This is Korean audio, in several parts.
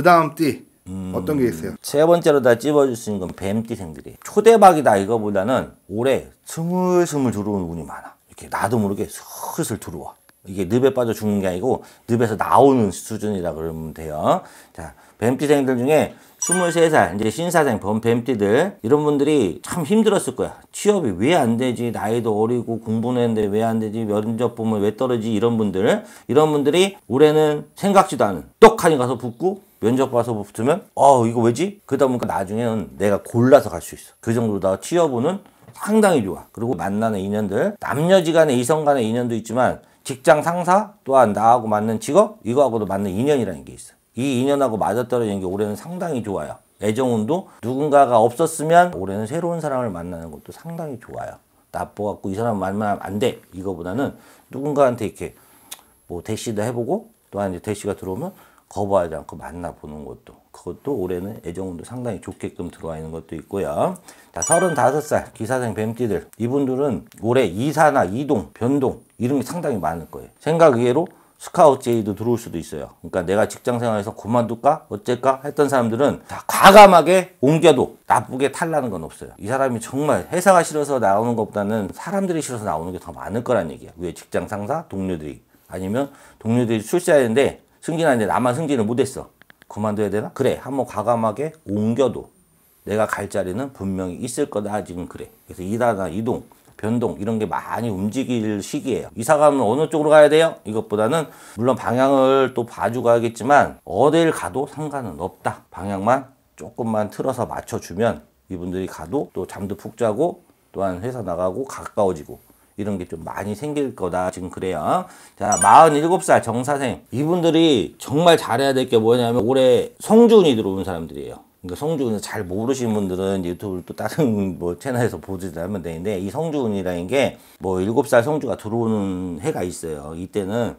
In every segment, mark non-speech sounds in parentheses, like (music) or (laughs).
그 다음 띠 음. 어떤 게 있어요? 세 번째로 다 찝어줄 수 있는 건 뱀띠생들이 초대박이다 이거보다는 올해 스물스물 들어오는 운이 많아 이렇게 나도 모르게 슬슬 들어와 이게 늪에 빠져 죽는 게 아니고 늪에서 나오는 수준이라 그러면 돼요 자 뱀띠생들 중에 23살 이제 신사생 범뱀띠들 이런 분들이 참 힘들었을 거야 취업이 왜 안 되지 나이도 어리고 공부는 했는데 왜 안 되지 면접 보면 왜 떨어지 이런 분들 이런 분들이 올해는 생각지도 않은 떡하니 가서 붙고 면접 봐서 붙으면 어 이거 왜지? 그러다 보니까 나중에는 내가 골라서 갈 수 있어 그 정도로 나취업은 상당히 좋아 그리고 만나는 인연들 남녀지간의 이성간의 인연도 있지만 직장 상사 또한 나하고 맞는 직업 이거하고도 맞는 인연이라는 게 있어 이 인연하고 맞아떨어지는 게 올해는 상당히 좋아요. 애정운도 누군가가 없었으면 올해는 새로운 사람을 만나는 것도 상당히 좋아요. 나빠갖고 이 사람 만나면 안 돼. 이거보다는 누군가한테 이렇게 뭐 대시도 해보고 또한 이제 대시가 들어오면 거부하지 않고 만나보는 것도 그것도 올해는 애정운도 상당히 좋게끔 들어와 있는 것도 있고요. 자, 35살 기사생 뱀띠들 이분들은 올해 이사나 이동, 변동 이런 게 상당히 많을 거예요. 생각 외로 스카웃 제의도 들어올 수도 있어요. 그러니까 내가 직장 생활에서 그만둘까? 어쩔까? 했던 사람들은 다 과감하게 옮겨도 나쁘게 탈라는 건 없어요. 이 사람이 정말 회사가 싫어서 나오는 것보다는 사람들이 싫어서 나오는 게 더 많을 거란 얘기야. 위에 직장 상사, 동료들이. 아니면 동료들이 출세하는데 승진하는데 나만 승진을 못했어. 그만둬야 되나? 그래. 한번 과감하게 옮겨도 내가 갈 자리는 분명히 있을 거다. 지금 그래. 그래서 이다나 이동. 변동 이런 게 많이 움직일 시기예요. 이사 가면 어느 쪽으로 가야 돼요? 이것보다는 물론 방향을 또 봐주가야겠지만 어딜 가도 상관은 없다. 방향만 조금만 틀어서 맞춰주면 이분들이 가도 또 잠도 푹 자고 또한 회사 나가고 가까워지고 이런 게 좀 많이 생길 거다 지금 그래요 자 47살 정사생 이분들이 정말 잘해야 될 게 뭐냐면 올해 성준이 들어온 사람들이에요 그러니까 성주군을 잘 모르시는 분들은 유튜브를 또 다른 (laughs) 뭐 채널에서 보지도 하면 되는데 이 성주군이라는 게뭐7살 성주가 들어오는 해가 있어요. 이때는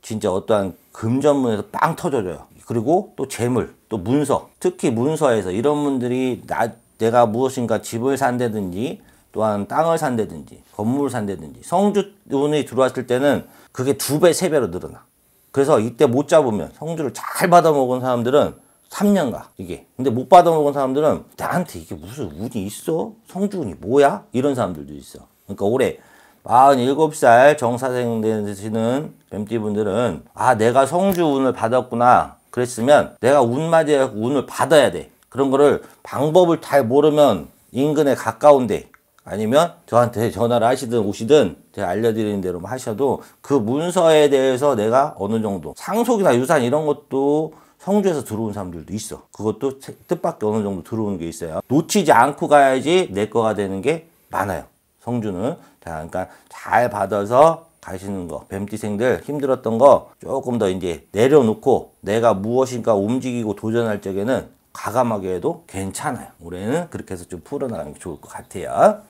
진짜 어떠한 금전문에서 빵 터져줘요. 그리고 또 재물, 또 문서, 특히 문서에서 이런 분들이 나, 내가 무엇인가 집을 산다든지 또한 땅을 산다든지 건물을 산다든지 성주운이 들어왔을 때는 그게 두 배, 세 배로 늘어나. 그래서 이때 못 잡으면 성주를 잘 받아먹은 사람들은 3년가 이게 근데 못 받아먹은 사람들은 나한테 이게 무슨 운이 있어? 성주운이 뭐야? 이런 사람들도 있어 그러니까 올해 47살 정사생 되시는 뱀띠분들은 아 내가 성주운을 받았구나 그랬으면 내가 운맞이해 운을 받아야 돼 그런 거를 방법을 잘 모르면 인근에 가까운데 아니면 저한테 전화를 하시든 오시든 제가 알려드리는 대로 뭐 하셔도 그 문서에 대해서 내가 어느 정도 상속이나 유산 이런 것도 성주에서 들어온 사람들도 있어. 그것도 뜻밖의 어느 정도 들어오는 게 있어요. 놓치지 않고 가야지 내 거가 되는 게 많아요. 성주는. 자, 그러니까 잘 받아서 가시는 거, 뱀띠생들 힘들었던 거 조금 더 이제 내려놓고 내가 무엇인가 움직이고 도전할 적에는 과감하게 해도 괜찮아요. 올해는 그렇게 해서 좀 풀어나가는 게 좋을 것 같아요.